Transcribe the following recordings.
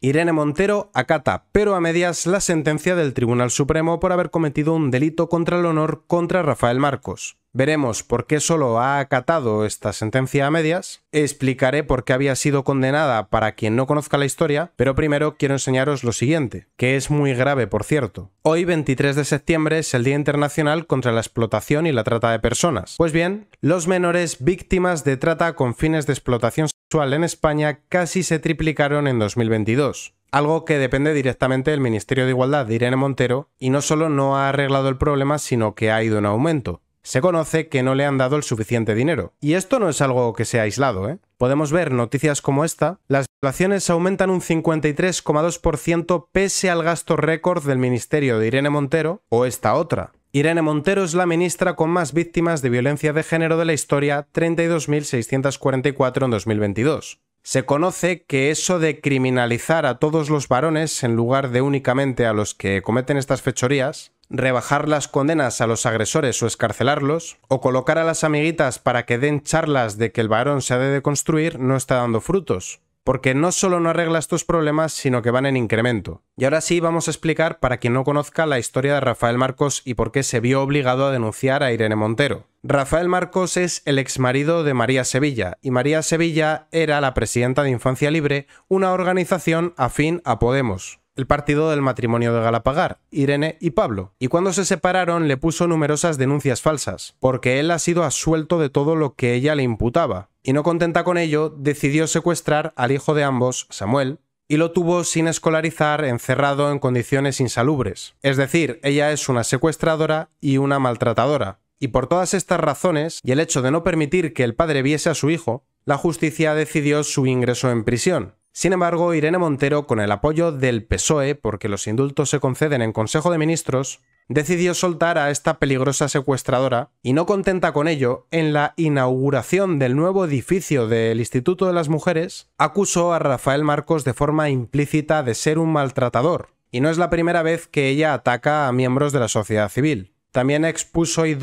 Irene Montero acata, pero a medias, la sentencia del Tribunal Supremo por haber cometido un delito contra el honor contra Rafael Marcos. Veremos por qué solo ha acatado esta sentencia a medias, explicaré por qué había sido condenada para quien no conozca la historia, pero primero quiero enseñaros lo siguiente, que es muy grave por cierto. Hoy 23 de septiembre es el Día Internacional contra la Explotación y la Trata de Personas. Pues bien, los menores víctimas de trata con fines de explotación sexual en España casi se triplicaron en 2022 algo que depende directamente del Ministerio de Igualdad de Irene Montero, y no solo no ha arreglado el problema, sino que ha ido en aumento se conoce que no le han dado el suficiente dinero. Y esto no es algo que sea aislado, ¿eh? Podemos ver noticias como esta. Las violaciones aumentan un 53,2% pese al gasto récord del ministerio de Irene Montero o esta otra. Irene Montero es la ministra con más víctimas de violencia de género de la historia, 32.644 en 2022. Se conoce que eso de criminalizar a todos los varones en lugar de únicamente a los que cometen estas fechorías rebajar las condenas a los agresores o escarcelarlos, o colocar a las amiguitas para que den charlas de que el varón se ha de construir no está dando frutos, porque no solo no arregla estos problemas, sino que van en incremento. Y ahora sí vamos a explicar, para quien no conozca, la historia de Rafael Marcos y por qué se vio obligado a denunciar a Irene Montero. Rafael Marcos es el ex marido de María Sevilla, y María Sevilla era la presidenta de Infancia Libre, una organización afín a Podemos el partido del matrimonio de Galapagar, Irene y Pablo, y cuando se separaron le puso numerosas denuncias falsas, porque él ha sido asuelto de todo lo que ella le imputaba, y no contenta con ello, decidió secuestrar al hijo de ambos, Samuel, y lo tuvo sin escolarizar, encerrado en condiciones insalubres. Es decir, ella es una secuestradora y una maltratadora. Y por todas estas razones, y el hecho de no permitir que el padre viese a su hijo, la justicia decidió su ingreso en prisión, sin embargo, Irene Montero, con el apoyo del PSOE, porque los indultos se conceden en Consejo de Ministros, decidió soltar a esta peligrosa secuestradora y no contenta con ello, en la inauguración del nuevo edificio del Instituto de las Mujeres, acusó a Rafael Marcos de forma implícita de ser un maltratador, y no es la primera vez que ella ataca a miembros de la sociedad civil. También expuso y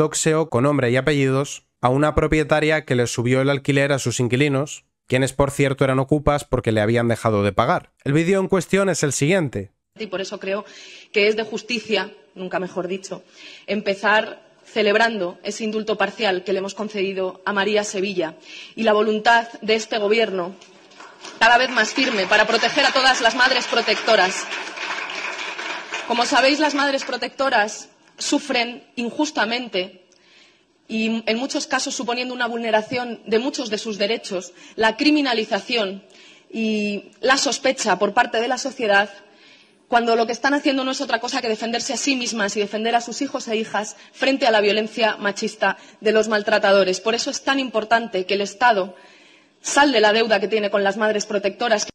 con nombre y apellidos a una propietaria que le subió el alquiler a sus inquilinos, quienes por cierto eran ocupas porque le habían dejado de pagar. El vídeo en cuestión es el siguiente. Y por eso creo que es de justicia, nunca mejor dicho, empezar celebrando ese indulto parcial que le hemos concedido a María Sevilla y la voluntad de este Gobierno cada vez más firme para proteger a todas las madres protectoras. Como sabéis, las madres protectoras sufren injustamente y en muchos casos suponiendo una vulneración de muchos de sus derechos, la criminalización y la sospecha por parte de la sociedad cuando lo que están haciendo no es otra cosa que defenderse a sí mismas y defender a sus hijos e hijas frente a la violencia machista de los maltratadores. Por eso es tan importante que el Estado salde la deuda que tiene con las madres protectoras.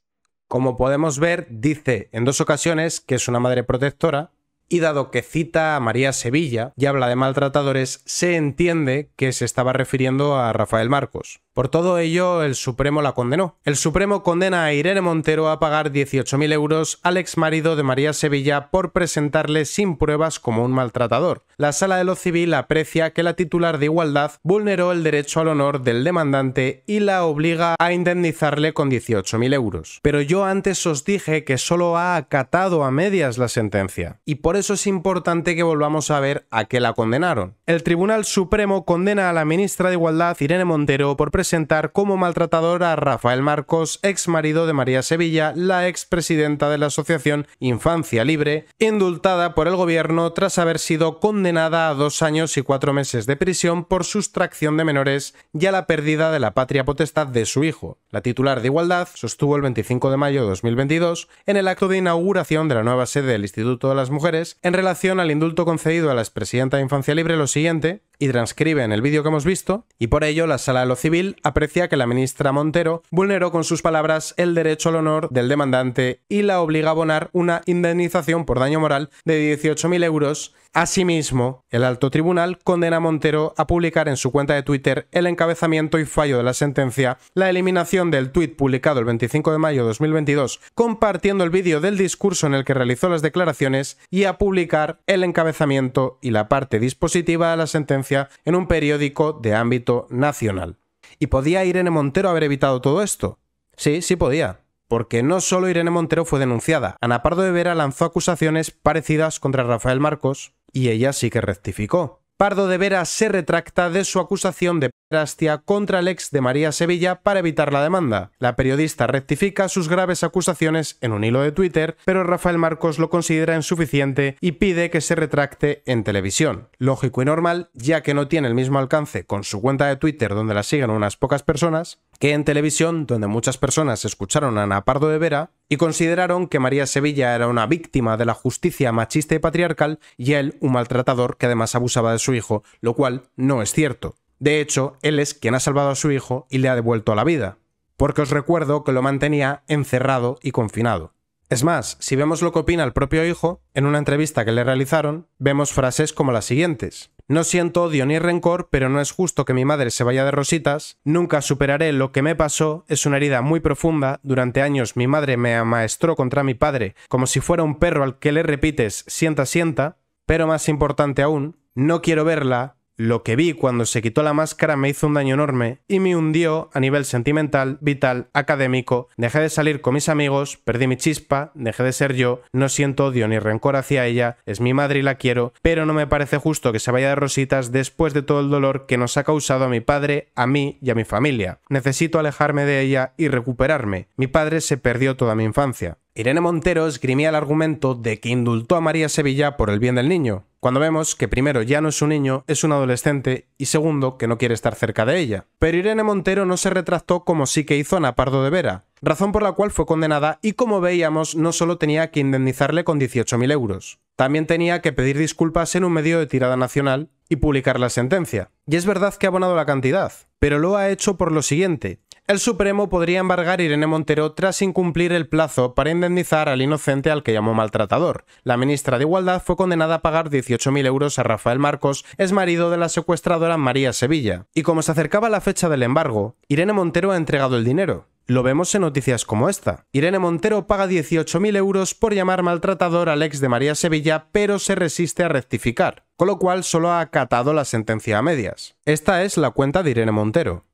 Como podemos ver, dice en dos ocasiones que es una madre protectora, y dado que cita a María Sevilla y habla de maltratadores, se entiende que se estaba refiriendo a Rafael Marcos. Por todo ello, el Supremo la condenó. El Supremo condena a Irene Montero a pagar 18.000 euros al ex marido de María Sevilla por presentarle sin pruebas como un maltratador. La Sala de lo Civil aprecia que la titular de Igualdad vulneró el derecho al honor del demandante y la obliga a indemnizarle con 18.000 euros. Pero yo antes os dije que solo ha acatado a medias la sentencia, y por eso es importante que volvamos a ver a qué la condenaron. El Tribunal Supremo condena a la ministra de Igualdad, Irene Montero, por presentar como maltratadora a Rafael Marcos, ex marido de María Sevilla, la expresidenta de la Asociación Infancia Libre, indultada por el gobierno tras haber sido condenada a dos años y cuatro meses de prisión por sustracción de menores y a la pérdida de la patria potestad de su hijo. La titular de Igualdad sostuvo el 25 de mayo de 2022, en el acto de inauguración de la nueva sede del Instituto de las Mujeres, en relación al indulto concedido a la expresidenta de Infancia Libre lo siguiente, y transcribe en el vídeo que hemos visto, y por ello la Sala de lo Civil aprecia que la ministra Montero vulneró con sus palabras el derecho al honor del demandante y la obliga a abonar una indemnización por daño moral de 18.000 euros. Asimismo, el alto tribunal condena a Montero a publicar en su cuenta de Twitter el encabezamiento y fallo de la sentencia, la eliminación del tuit publicado el 25 de mayo de 2022, compartiendo el vídeo del discurso en el que realizó las declaraciones y a publicar el encabezamiento y la parte dispositiva de la sentencia en un periódico de ámbito nacional. ¿Y podía Irene Montero haber evitado todo esto? Sí, sí podía. Porque no solo Irene Montero fue denunciada, Ana Pardo de Vera lanzó acusaciones parecidas contra Rafael Marcos y ella sí que rectificó. Pardo de Vera se retracta de su acusación de perastia contra el ex de María Sevilla para evitar la demanda. La periodista rectifica sus graves acusaciones en un hilo de Twitter, pero Rafael Marcos lo considera insuficiente y pide que se retracte en televisión. Lógico y normal, ya que no tiene el mismo alcance con su cuenta de Twitter donde la siguen unas pocas personas, que en televisión donde muchas personas escucharon a Ana Pardo de Vera, y consideraron que María Sevilla era una víctima de la justicia machista y patriarcal y él un maltratador que además abusaba de su hijo, lo cual no es cierto. De hecho, él es quien ha salvado a su hijo y le ha devuelto la vida, porque os recuerdo que lo mantenía encerrado y confinado. Es más, si vemos lo que opina el propio hijo, en una entrevista que le realizaron, vemos frases como las siguientes. No siento odio ni rencor, pero no es justo que mi madre se vaya de rositas, nunca superaré lo que me pasó, es una herida muy profunda, durante años mi madre me amaestró contra mi padre, como si fuera un perro al que le repites sienta sienta, pero más importante aún, no quiero verla lo que vi cuando se quitó la máscara me hizo un daño enorme y me hundió a nivel sentimental, vital, académico. Dejé de salir con mis amigos, perdí mi chispa, dejé de ser yo, no siento odio ni rencor hacia ella, es mi madre y la quiero, pero no me parece justo que se vaya de rositas después de todo el dolor que nos ha causado a mi padre, a mí y a mi familia. Necesito alejarme de ella y recuperarme. Mi padre se perdió toda mi infancia. Irene Montero esgrimía el argumento de que indultó a María Sevilla por el bien del niño, cuando vemos que primero ya no es un niño, es un adolescente y segundo que no quiere estar cerca de ella. Pero Irene Montero no se retractó como sí que hizo Ana Pardo de Vera, razón por la cual fue condenada y como veíamos no solo tenía que indemnizarle con 18.000 euros, también tenía que pedir disculpas en un medio de tirada nacional y publicar la sentencia. Y es verdad que ha abonado la cantidad, pero lo ha hecho por lo siguiente, el Supremo podría embargar a Irene Montero tras incumplir el plazo para indemnizar al inocente al que llamó maltratador. La ministra de Igualdad fue condenada a pagar 18.000 euros a Rafael Marcos, ex marido de la secuestradora María Sevilla. Y como se acercaba la fecha del embargo, Irene Montero ha entregado el dinero. Lo vemos en noticias como esta. Irene Montero paga 18.000 euros por llamar maltratador al ex de María Sevilla, pero se resiste a rectificar, con lo cual solo ha acatado la sentencia a medias. Esta es la cuenta de Irene Montero.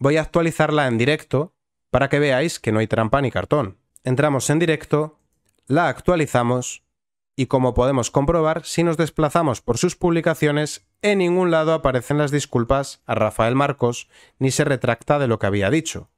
Voy a actualizarla en directo para que veáis que no hay trampa ni cartón. Entramos en directo, la actualizamos y como podemos comprobar, si nos desplazamos por sus publicaciones, en ningún lado aparecen las disculpas a Rafael Marcos ni se retracta de lo que había dicho.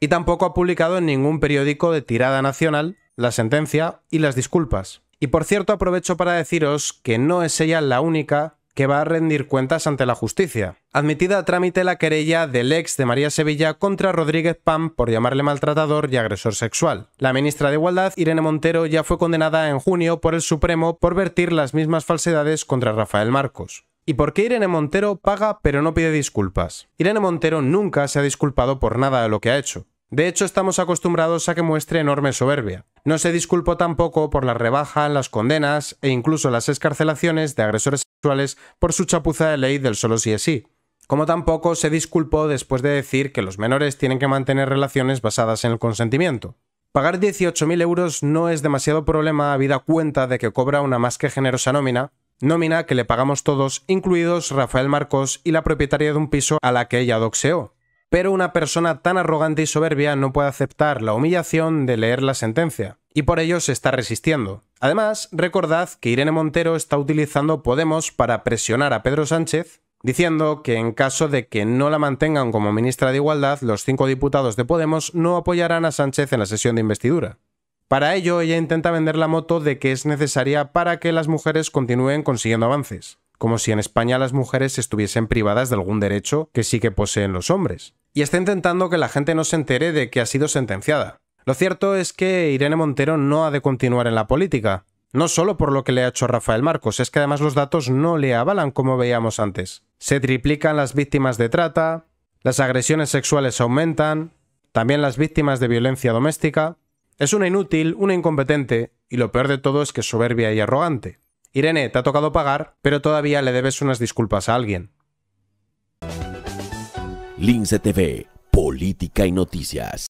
Y tampoco ha publicado en ningún periódico de tirada nacional la sentencia y las disculpas. Y por cierto aprovecho para deciros que no es ella la única que va a rendir cuentas ante la justicia. Admitida a trámite la querella del ex de María Sevilla contra Rodríguez Pam por llamarle maltratador y agresor sexual. La ministra de Igualdad, Irene Montero, ya fue condenada en junio por el Supremo por vertir las mismas falsedades contra Rafael Marcos. ¿Y por qué Irene Montero paga pero no pide disculpas? Irene Montero nunca se ha disculpado por nada de lo que ha hecho. De hecho, estamos acostumbrados a que muestre enorme soberbia. No se disculpó tampoco por la rebaja, las condenas e incluso las escarcelaciones de agresores sexuales por su chapuza de ley del solo sí es sí. Como tampoco se disculpó después de decir que los menores tienen que mantener relaciones basadas en el consentimiento. Pagar 18.000 euros no es demasiado problema habida cuenta de que cobra una más que generosa nómina, nómina que le pagamos todos, incluidos Rafael Marcos y la propietaria de un piso a la que ella doxeó pero una persona tan arrogante y soberbia no puede aceptar la humillación de leer la sentencia, y por ello se está resistiendo. Además, recordad que Irene Montero está utilizando Podemos para presionar a Pedro Sánchez, diciendo que en caso de que no la mantengan como ministra de Igualdad, los cinco diputados de Podemos no apoyarán a Sánchez en la sesión de investidura. Para ello, ella intenta vender la moto de que es necesaria para que las mujeres continúen consiguiendo avances como si en España las mujeres estuviesen privadas de algún derecho que sí que poseen los hombres. Y está intentando que la gente no se entere de que ha sido sentenciada. Lo cierto es que Irene Montero no ha de continuar en la política, no solo por lo que le ha hecho Rafael Marcos, es que además los datos no le avalan como veíamos antes. Se triplican las víctimas de trata, las agresiones sexuales aumentan, también las víctimas de violencia doméstica. Es una inútil, una incompetente y lo peor de todo es que soberbia y arrogante. Irene, te ha tocado pagar, pero todavía le debes unas disculpas a alguien. TV, Política y Noticias.